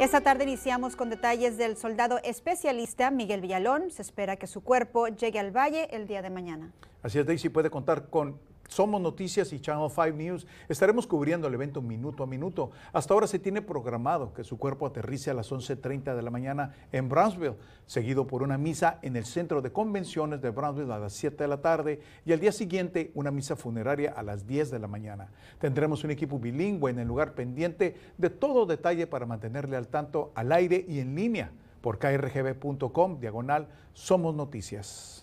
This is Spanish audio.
Esta tarde iniciamos con detalles del soldado especialista Miguel Villalón. Se espera que su cuerpo llegue al valle el día de mañana. Así es, Daisy puede contar con somos Noticias y Channel 5 News estaremos cubriendo el evento minuto a minuto. Hasta ahora se tiene programado que su cuerpo aterrice a las 11.30 de la mañana en Brownsville, seguido por una misa en el centro de convenciones de Brownsville a las 7 de la tarde y al día siguiente una misa funeraria a las 10 de la mañana. Tendremos un equipo bilingüe en el lugar pendiente de todo detalle para mantenerle al tanto al aire y en línea por krgb.com diagonal Somos Noticias.